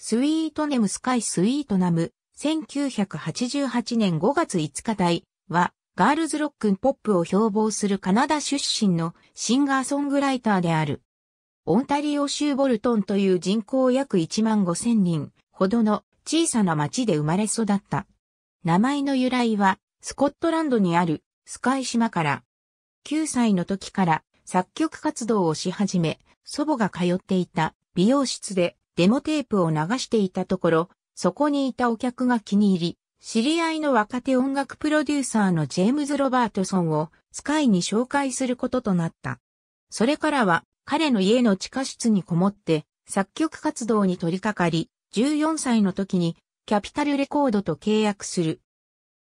スイートネムスカイスイートナム、1988年5月5日台は、ガールズロックンポップを標榜するカナダ出身のシンガーソングライターである。オンタリオ州ボルトンという人口約1万5千人ほどの小さな町で生まれ育った。名前の由来は、スコットランドにあるスカイ島から、9歳の時から作曲活動をし始め、祖母が通っていた美容室でデモテープを流していたところ、そこにいたお客が気に入り、知り合いの若手音楽プロデューサーのジェームズ・ロバートソンをスカイに紹介することとなった。それからは彼の家の地下室にこもって作曲活動に取り掛かり、14歳の時にキャピタルレコードと契約する。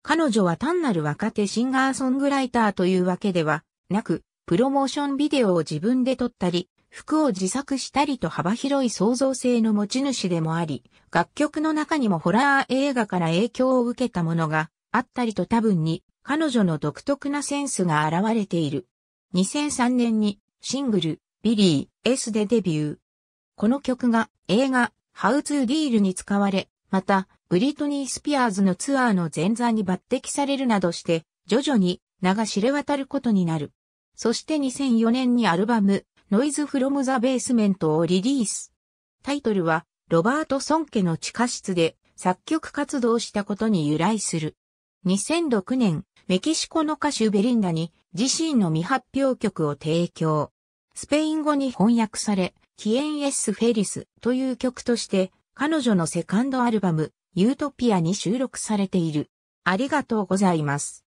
彼女は単なる若手シンガーソングライターというわけではなく、プロモーションビデオを自分で撮ったり、服を自作したりと幅広い創造性の持ち主でもあり、楽曲の中にもホラー映画から影響を受けたものがあったりと多分に彼女の独特なセンスが現れている。2003年にシングル、ビリー、S でデビュー。この曲が映画、ハウツーディールに使われ、また、ブリトニー・スピアーズのツアーの前座に抜擢されるなどして、徐々に名が知れ渡ることになる。そして2004年にアルバム、ノイズフロムザベースメントをリリース。タイトルは、ロバート・ソン家の地下室で作曲活動したことに由来する。2006年、メキシコの歌手ベリンダに自身の未発表曲を提供。スペイン語に翻訳され、キエンエス・フェリスという曲として、彼女のセカンドアルバム、ユートピアに収録されている。ありがとうございます。